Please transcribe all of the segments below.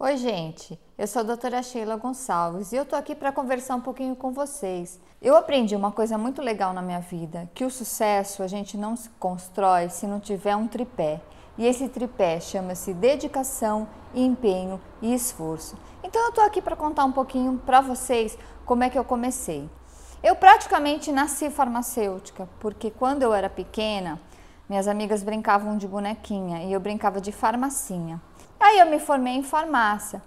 Oi, gente. Eu sou a doutora Sheila Gonçalves e eu tô aqui para conversar um pouquinho com vocês. Eu aprendi uma coisa muito legal na minha vida, que o sucesso a gente não se constrói se não tiver um tripé. E esse tripé chama-se dedicação, empenho e esforço. Então eu tô aqui para contar um pouquinho para vocês como é que eu comecei. Eu praticamente nasci farmacêutica, porque quando eu era pequena, minhas amigas brincavam de bonequinha e eu brincava de farmacinha. Aí eu me formei em farmácia.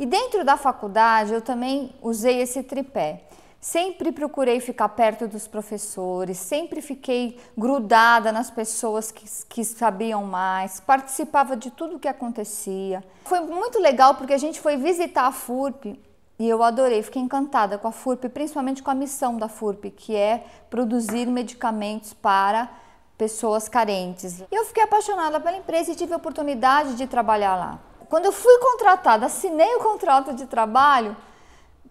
E dentro da faculdade eu também usei esse tripé. Sempre procurei ficar perto dos professores, sempre fiquei grudada nas pessoas que, que, sabiam mais, participava de tudo que acontecia. Foi muito legal porque a gente foi visitar a FURP e eu adorei, fiquei encantada com a FURP, principalmente com a missão da FURP, que é produzir medicamentos para pessoas carentes. Eu fiquei apaixonada pela empresa e tive a oportunidade de trabalhar lá. Quando eu fui contratada, assinei o contrato de trabalho,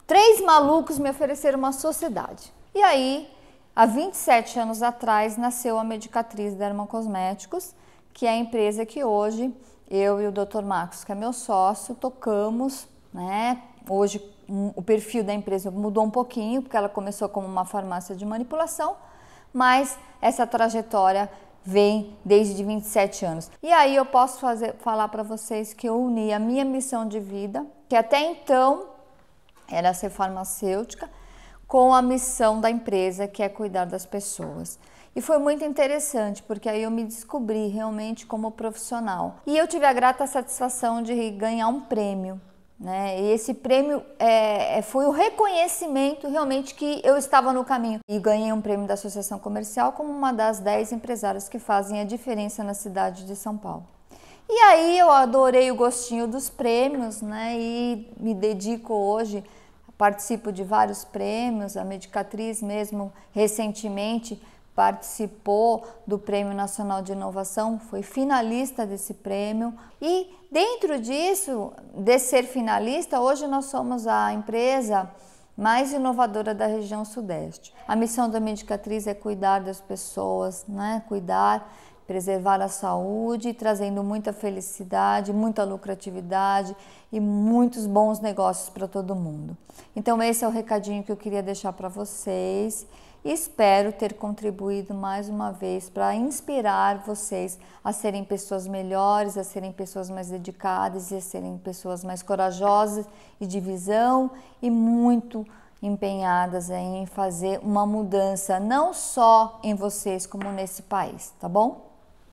três malucos me ofereceram uma sociedade. E aí, há 27 anos atrás, nasceu a Medicatriz Derma Cosméticos, que é a empresa que hoje eu e o Dr. Marcos, que é meu sócio, tocamos, né? Hoje hum, o perfil da empresa mudou um pouquinho, porque ela começou como uma farmácia de manipulação, mas essa trajetória vem desde 27 anos. E aí eu posso fazer, falar para vocês que eu uni a minha missão de vida, que até então era ser farmacêutica, com a missão da empresa, que é cuidar das pessoas. E foi muito interessante, porque aí eu me descobri realmente como profissional. E eu tive a grata satisfação de ganhar um prêmio né? E esse prêmio é, é, foi o reconhecimento realmente que eu estava no caminho. E ganhei um prêmio da Associação Comercial como uma das 10 empresárias que fazem a diferença na cidade de São Paulo. E aí eu adorei o gostinho dos prêmios, né? E me dedico hoje, participo de vários prêmios, a Medicatriz mesmo recentemente participou do Prêmio Nacional de Inovação, foi finalista desse prêmio e dentro disso, de ser finalista, hoje nós somos a empresa mais inovadora da região Sudeste. A missão da medicatriz é cuidar das pessoas, né? Cuidar preservar a saúde, trazendo muita felicidade, muita lucratividade e muitos bons negócios para todo mundo. Então esse é o recadinho que eu queria deixar para vocês. Espero ter contribuído mais uma vez para inspirar vocês a serem pessoas melhores, a serem pessoas mais dedicadas e a serem pessoas mais corajosas e de visão e muito empenhadas em fazer uma mudança não só em vocês como nesse país, tá bom?